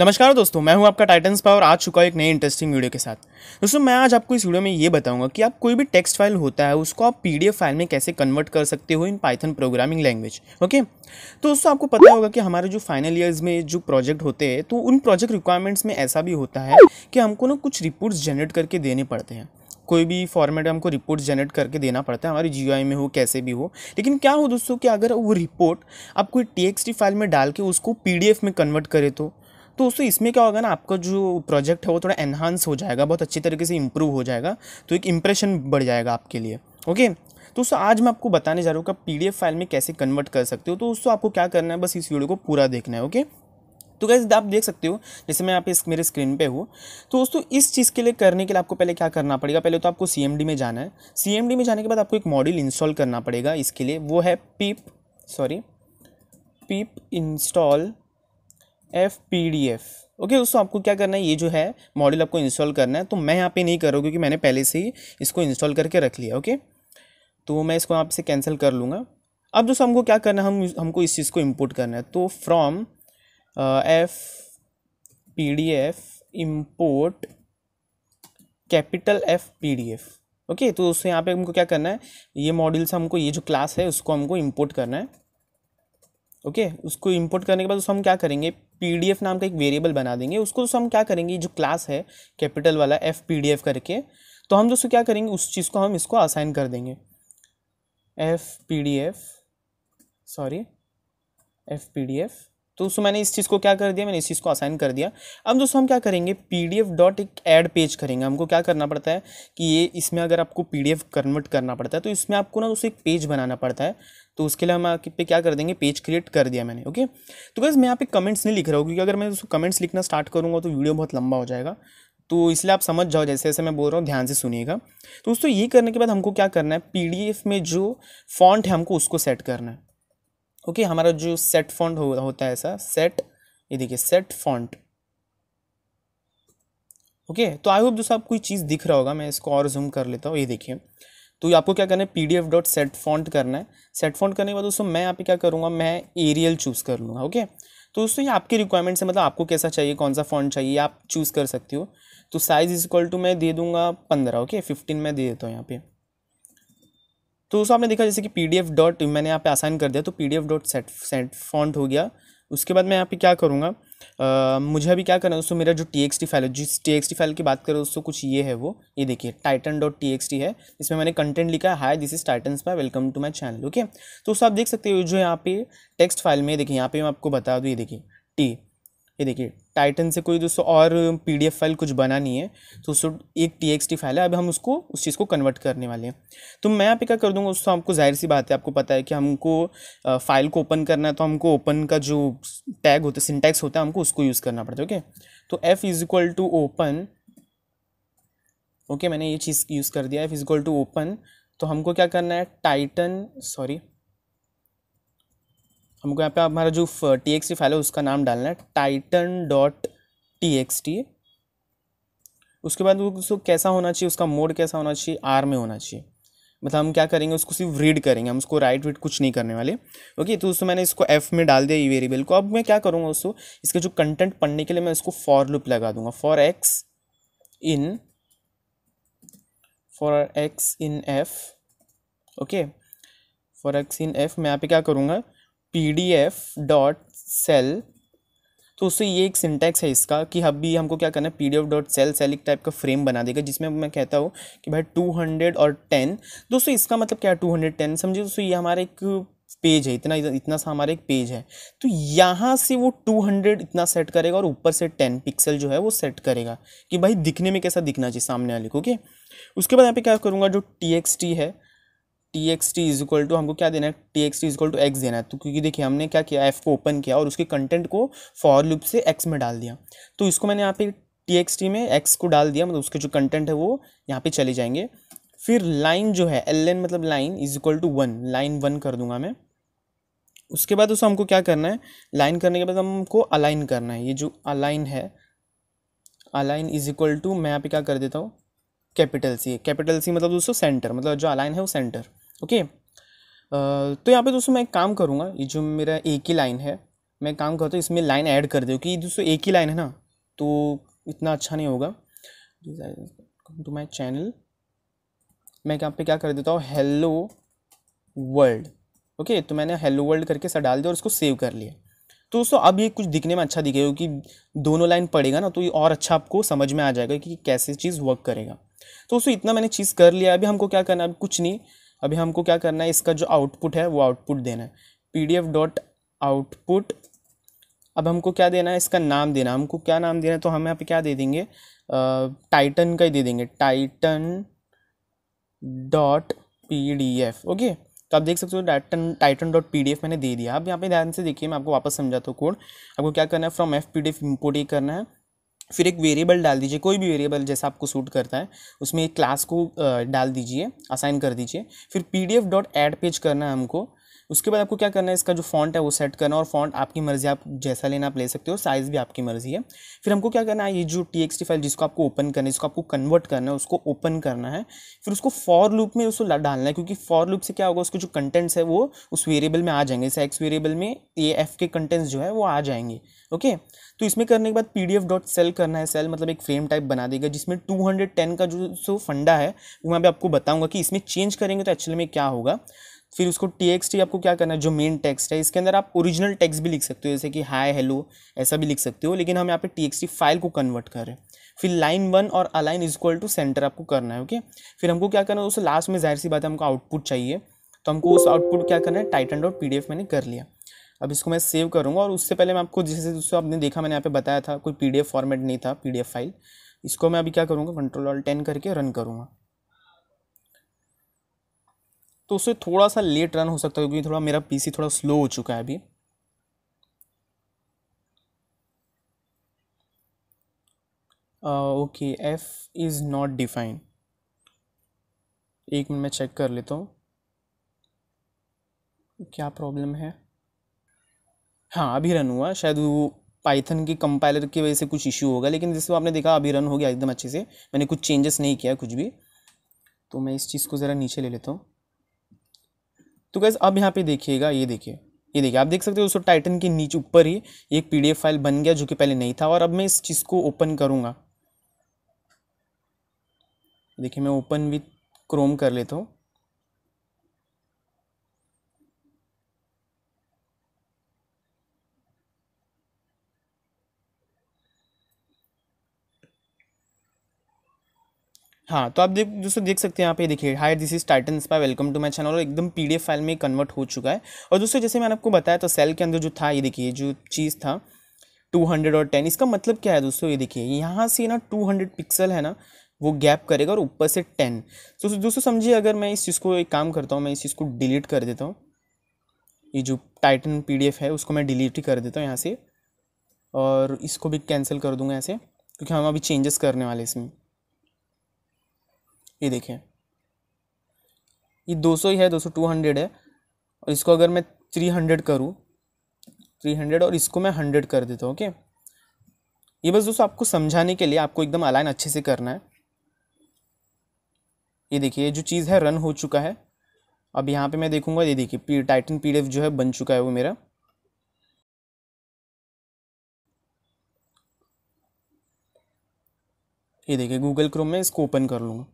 नमस्कार दोस्तों मैं हूं आपका टाइटन्स पावर आ चुका एक नए इंटरेस्टिंग वीडियो के साथ दोस्तों मैं आज आपको इस वीडियो में ये बताऊंगा कि आप कोई भी टेक्स्ट फाइल होता है उसको आप पीडीएफ फाइल में कैसे कन्वर्ट कर सकते हो in Python programming language okay तो दोस्तों आपको पता होगा कि हमारे जो फाइनल ईयर्स में जो प्रोजेक्ट होते हैं तो उन प्रोजेक्ट रिक्वायरमेंट्स में ऐसा भी होता है कि हमको ना कुछ रिपोर्ट्स जनरेट करके देने पड़ते हैं कोई भी फॉर्मेट हमको रिपोर्ट जनरेट करके देना पड़ता है हमारी जी में हो कैसे भी हो लेकिन क्या हो दोस्तों कि अगर वो रिपोर्ट आप कोई टी फाइल में डाल के उसको पी में कन्वर्ट करे तो तो दोस्तों इसमें क्या होगा ना आपका जो प्रोजेक्ट है वो थोड़ा एनहांस हो जाएगा बहुत अच्छी तरीके से इम्प्रूव हो जाएगा तो एक इम्प्रेशन बढ़ जाएगा आपके लिए ओके तो दोस्तों आज मैं आपको बताने जा रहा हूँ कि आप पी फाइल में कैसे कन्वर्ट कर सकते हो तो दोस्तों आपको क्या करना है बस इस वीडियो को पूरा देखना है ओके तो कैसे आप देख सकते हो जैसे मैं आप इस मेरे स्क्रीन पे हूँ तो दोस्तों इस चीज़ के लिए करने के लिए आपको पहले क्या करना पड़ेगा पहले तो आपको सी में जाना है सी में जाने के बाद आपको एक मॉड्यूल इंस्टॉल करना पड़ेगा इसके लिए वो है pip sorry pip install F P D F okay दोस्तों आपको क्या करना है ये जो है मॉडल आपको इंस्टॉल करना है तो मैं यहाँ पे नहीं कर रहा हूँ क्योंकि मैंने पहले से ही इसको इंस्टॉल करके रख लिया ओके तो मैं इसको आपसे कैंसिल कर लूँगा अब दोस्तों हमको क्या करना है हम हमको इस चीज़ को इम्पोर्ट करना है तो from F P D F import capital F P D F okay तो दोस्तों यहाँ पे हमको क्या करना है ये मॉड्यूल से हमको ये जो क्लास है उसको हमको इम्पोर्ट करना है ओके okay? उसको इंपोर्ट करने के बाद उसको हम क्या करेंगे पी नाम का एक वेरिएबल बना देंगे उसको तो हम क्या करेंगे जो क्लास है कैपिटल वाला एफ पी करके तो हम दोस्तों क्या करेंगे उस चीज़ को हम इसको असाइन कर देंगे F P D F sorry F P D F तो उसको मैंने इस चीज़ को क्या कर दिया मैंने इस चीज़ को असाइन कर दिया अब दोस्तों हम क्या करेंगे पी डी एफ डॉट एक ऐड पेज करेंगे हमको क्या करना पड़ता है कि ये इसमें अगर आपको पी डी एफ कन्वर्ट करना पड़ता है तो इसमें आपको ना दोस्तों एक पेज बनाना पड़ता है तो उसके लिए हम पे क्या कर देंगे पेज क्रिएट कर दिया मैंने ओके तो गैस मैं यहाँ पे कमेंट्स नहीं लिख रहा हूँ क्योंकि अगर मैं उसको कमेंट्स लिखना स्टार्ट करूँगा तो वीडियो बहुत लंबा हो जाएगा तो इसलिए आप समझ जाओ जैसे जैसे मैं बोल रहा हूँ ध्यान से सुनिएगा तो दोस्तों ये करने के बाद हमको क्या करना है एफ में जो फॉन्ट है हमको उसको सेट करना है ओके हमारा जो सेट फॉन्ट हो, होता है ऐसा सेट ये देखिए सेट फॉन्ट ओके okay, तो आई होप दोस्तों आप कोई चीज़ दिख रहा होगा मैं इसको और जूम कर लेता हूँ ये देखिए तो आपको क्या करना है P D F dot set font करना है सेट फॉन्ट करने के बाद दोस्तों मैं यहाँ पे क्या करूँगा मैं एरियल चूज़ कर लूँगा ओके तो दोस्तों ये आपके रिक्वायरमेंट से मतलब आपको कैसा चाहिए कौन सा फॉन्ट चाहिए आप चूज़ कर सकते हो तो साइज़ इज इक्वल टू मैं दे दूँगा पंद्रह ओके फिफ्टीन मैं दे देता हूँ यहाँ पे तो दोस्तों आपने देखा जैसे कि पी डी एफ डॉट मैंने यहाँ पे आसान कर दिया तो P D F dot set set font हो गया उसके बाद मैं यहाँ पे क्या करूँगा मुझे अभी क्या करना है दोस्तों मेरा जो टी एक्स टी फाइल है जिस टी एक्स टी फाइल की बात करें दोस्तों कुछ ये है वो ये देखिए titan dot T X T है इसमें मैंने कंटेंट लिखा है hi this is titans my welcome to my channel okay तो दोस्तों आप देख सकते हो जो यहाँ पे टेक्स्ट फाइल में देखिए यहाँ पे मैं आपको बता दूँ ये देखिए टी ये देखिए टाइटन से कोई दोस्तों और पी फाइल कुछ बना नहीं है तो उसको एक टी फाइल है अब हम उसको उस चीज़ को कन्वर्ट करने वाले हैं तो मैं यहाँ पे क्या कर दूँगा दोस्तों आपको जाहिर सी बात है आपको पता है कि हमको फाइल को ओपन करना है तो हमको ओपन का जो टैग होता है सिंटैक्स होता है हमको उसको यूज़ करना पड़ता है ओके तो F is equal to open okay मैंने ये चीज़ यूज़ कर दिया F is equal to open तो हमको क्या करना है टाइटन सॉरी हमको यहाँ पे हमारा जो टी एक्स फाइल है उसका नाम डालना है titan dot T X T उसके बाद उसको कैसा होना चाहिए उसका मोड कैसा होना चाहिए आर में होना चाहिए मतलब हम क्या करेंगे उसको सिर्फ रीड करेंगे हम उसको राइट वीड कुछ नहीं करने वाले ओके तो उसको मैंने इसको एफ में डाल दिया ये e वेरिएबल को अब मैं क्या करूँगा उसको इसका जो कंटेंट पढ़ने के लिए मैं उसको फॉर लुप लगा दूंगा for X in for X in F okay for X in F मैं यहाँ पे क्या करूँगा P D F dot cell तो उससे ये एक सिंटैक्स है इसका कि हम भी हमको क्या करना है P D F dot cell cell एक टाइप का फ्रेम बना देगा जिसमें मैं कहता हूँ कि भाई टू हंड्रेड और टेन दोस्तों इसका मतलब क्या है टू हंड्रेड टेन समझिए दोस्तों ये हमारा एक पेज है इतना इतना सा हमारा एक पेज है तो यहाँ से वो टू हंड्रेड इतना सेट करेगा और ऊपर से टेन पिक्सल जो है वो सेट करेगा कि भाई दिखने में कैसा दिखना चाहिए सामने वाले को ओके उसके बाद यहाँ पे क्या करूँगा जो टी एक्स टी है T X T is equal to हमको क्या देना है T X T is equal to X देना है तो क्योंकि देखिए हमने क्या किया एफ को ओपन किया और उसके कंटेंट को फॉर लूप से एक्स में डाल दिया तो इसको मैंने यहाँ पे टी एक्स टी में एक्स को डाल दिया मतलब उसके जो कंटेंट है वो यहाँ पे चले जाएंगे फिर लाइन जो है एल एन मतलब line is equal to one line one कर दूंगा मैं उसके बाद उसको हमको क्या करना है लाइन करने के बाद हमको अलाइन करना है ये जो अलाइन है अलाइन इज इक्वल टू मैं यहाँ पे क्या कर देता हूँ कैपिटल सी कैपिटल सी मतलब दोस्तों सेंटर मतलब जो लाइन है वो सेंटर ओके तो यहाँ पे दोस्तों मैं एक काम करूँगा ये जो मेरा एक ही लाइन है मैं काम करता हूँ इसमें लाइन ऐड कर दूँ कि दोस्तों एक ही लाइन है ना तो इतना अच्छा नहीं होगा टू माई चैनल मैं यहाँ पे क्या कर देता हूँ हेलो वर्ल्ड ओके तो मैंने हेलो वर्ल्ड करके सर डाल दिया और इसको सेव कर लिया तो दोस्तों अब ये कुछ दिखने में अच्छा दिखेगा क्योंकि दोनों लाइन पड़ेगा ना तो ये और अच्छा आपको समझ में आ जाएगा कि कैसे चीज़ वर्क करेगा तो उसको इतना मैंने चीज़ कर लिया अभी हमको क्या करना है अभी कुछ नहीं अभी हमको क्या करना है इसका जो आउटपुट है वो आउटपुट देना है P D F dot output अब हमको क्या देना है इसका नाम देना हमको क्या नाम देना है तो हम यहाँ पे क्या दे देंगे टाइटन का ही दे देंगे titan dot P D F okay तो आप देख सकते हो titan titan dot P D F मैंने दे दिया अब यहाँ पे ध्यान से देखिए मैं आपको वापस समझाता हूँ कोड आपको क्या करना है from F P D F import ही करना है फिर एक वेरिएबल डाल दीजिए कोई भी वेरिएबल जैसा आपको सूट करता है उसमें एक क्लास को डाल दीजिए असाइन कर दीजिए फिर P D F dot add page करना है हमको उसके बाद आपको क्या करना है इसका जो फॉन्ट है वो सेट करना और फॉन्ट आपकी मर्ज़ी आप जैसा लेना आप ले सकते हो साइज़ भी आपकी मर्ज़ी है फिर हमको क्या करना है ये जो टी एक्स टी फाइल जिसको आपको ओपन करना है जिसको आपको कन्वर्ट करना है उसको ओपन करना है फिर उसको फॉर लूप में उसको डालना है क्योंकि फॉर लूप से क्या होगा उसके जो कंटेंट्स है वो उस वेरिएबल में आ जाएंगे जैसे एक्स वेरिएबल में ए एफ के कंटेंट्स जो है वो आ जाएंगे ओके तो इसमें करने के बाद P D F dot cell करना है सेल मतलब एक फ्रेम टाइप बना देगा जिसमें टू हंड्रेड टेन का जो सो फंडा है वो मैं भी आपको बताऊंगा कि इसमें चेंज करेंगे तो एक्चुअली में क्या होगा फिर उसको टी एक्स टी आपको क्या करना है जो मेन टेक्स्ट है इसके अंदर आप ओरिजिनल टेक्स्ट भी लिख सकते हो जैसे कि हाय हेलो ऐसा भी लिख सकते हो लेकिन हम यहाँ पे टी एक्स टी फाइल को कन्वर्ट कर रहे हैं फिर लाइन वन और align is equal to centre आपको करना है ओके फिर हमको क्या करना है उससे लास्ट में जाहिर सी बात है हमको आउटपुट चाहिए तो हमको उस आउटपुट क्या करना है टाइटन डॉट पी मैंने कर लिया अब इसको मैं सेव करूँगा और उससे पहले मैं आपको जैसे जिससे आपने देखा मैंने यहाँ पे बताया था कोई पी फॉर्मेट नहीं था पी फाइल इसको मैं अभी क्या करूँगा कंट्रोल ऑल टेन करके रन करूँगा तो उससे थोड़ा सा लेट रन हो सकता है क्योंकि थोड़ा मेरा पीसी थोड़ा स्लो हो चुका है अभी okay F is not defined एक मिनट मैं चेक कर लेता हूँ क्या प्रॉब्लम है हाँ अभी रन हुआ शायद वो पाइथन की कंपाइलर की वजह से कुछ इश्यू होगा लेकिन जिसको आपने देखा अभी रन हो गया एकदम अच्छे से मैंने कुछ चेंजेस नहीं किया कुछ भी तो मैं इस चीज़ को ज़रा नीचे ले लेता हूँ तो गैस अब यहाँ पे देखिएगा ये देखिए ये देखिए आप देख सकते हो दोस्तों टाइटन के नीचे ऊपर ही एक पी फाइल बन गया जो कि पहले नहीं था और अब मैं इस चीज़ को ओपन करूँगा देखिए मैं ओपन विथ क्रोम कर लेता हूँ हाँ तो आप देख दोस्तों देख सकते हैं यहाँ पे देखिए hi this is Titan spa welcome to my channel और एकदम पीडीएफ फाइल में कन्वर्ट हो चुका है और दोस्तों जैसे मैंने आपको बताया तो सेल के अंदर जो था ये देखिए जो चीज़ था टू हंड्रेड और टेन इसका मतलब क्या है दोस्तों ये देखिए यहाँ से ना टू हंड्रेड पिक्सल है ना वो गैप करेगा और ऊपर से टेन तो दोस्तों समझिए अगर मैं इस चीज़ को एक काम करता हूँ मैं इस चीज़ को डिलीट कर देता हूँ ये जो टाइटन पी है उसको मैं डिलीट ही कर देता हूँ यहाँ से और इसको भी कैंसिल कर दूँगा ऐसे क्योंकि हम अभी चेंजेस करने वाले इसमें ये देखिए ये 200 ही है 200 200 है और इसको अगर मैं 300 करूँ हंड्रेड और इसको मैं 100 कर देता हूँ ओके ये बस दोस्तों आपको समझाने के लिए आपको एकदम अलाइन अच्छे से करना है ये देखिए ये जो चीज़ है रन हो चुका है अब यहाँ पे मैं देखूँगा ये देखिए पी टाइटन पी जो है बन चुका है वो मेरा ये देखिए गूगल क्रोम में इसको ओपन कर लूँगा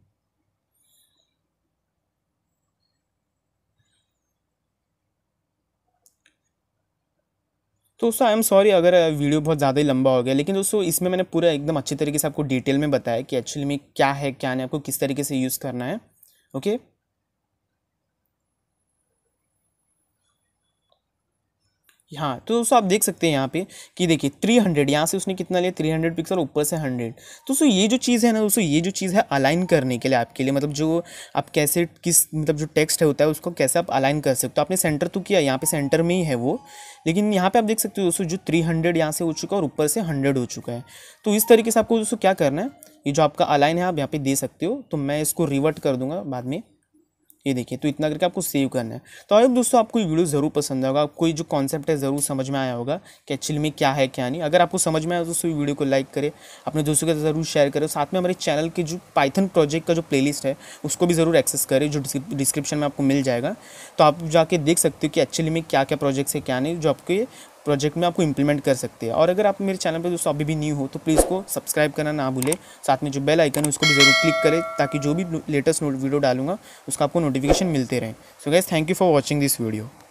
तो दोस्तों आई एम सॉरी अगर वीडियो बहुत ज़्यादा ही लंबा हो गया लेकिन दोस्तों इसमें मैंने पूरा एकदम अच्छे तरीके से आपको डिटेल में बताया कि एक्चुअली में क्या है क्या नहीं आपको किस तरीके से यूज़ करना है ओके हाँ तो दोस्तों आप देख सकते हैं यहाँ पे कि देखिए थ्री हंड्रेड यहाँ से उसने कितना लिया थ्री हंड्रेड पिक्सल ऊपर से हंड्रेड तो सो ये जो चीज़ है ना दोस्तों ये जो चीज़ है अलाइन करने के लिए आपके लिए मतलब जो आप कैसे किस मतलब जो टेक्स्ट है होता है उसको कैसे आप अलाइन कर सकते हो तो आपने सेंटर तो किया यहाँ पे सेंटर में ही है वो लेकिन यहाँ पर आप देख सकते हो दोस्तों जो थ्री हंड्रेड यहाँ से हो चुका है और ऊपर से हंड्रेड हो चुका है तो इस तरीके से आपको दोस्तों क्या करना है ये जो आपका अलाइन है आप यहाँ पर दे सकते हो तो मैं इसको रिवर्ट कर दूँगा बाद में ये देखिए तो इतना करके आपको सेव करना है तो आई दोस्तों आपको ये वीडियो ज़रूर पसंद आएगा आपको ये जो कॉन्सेप्ट है ज़रूर समझ में आया होगा कि एक्चुअली में क्या है क्या नहीं अगर आपको समझ में आया तो दोस्तों वीडियो को लाइक करें अपने दोस्तों के साथ ज़रूर शेयर करें साथ में हमारे चैनल के जो पाइथन प्रोजेक्ट का जो प्लेलिस्ट है उसको भी ज़रूर एक्सेस करें जो डिस्क्रिप्शन में आपको मिल जाएगा तो आप जाके देख सकते हो कि एक्चुअली में क्या क्या प्रोजेक्ट्स है क्या नहीं जो आपके प्रोजेक्ट में आपको इंप्लीमेंट कर सकते हैं और अगर आप मेरे चैनल पर दोस्तों अभी भी न्यू हो तो प्लीज़ को सब्सक्राइब करना ना भूले साथ में जो बेल आइकन है उसको भी जरूर क्लिक करें ताकि जो भी लेटेस्ट वीडियो डालूंगा उसका आपको नोटिफिकेशन मिलते रहें so guys thank you for watching this video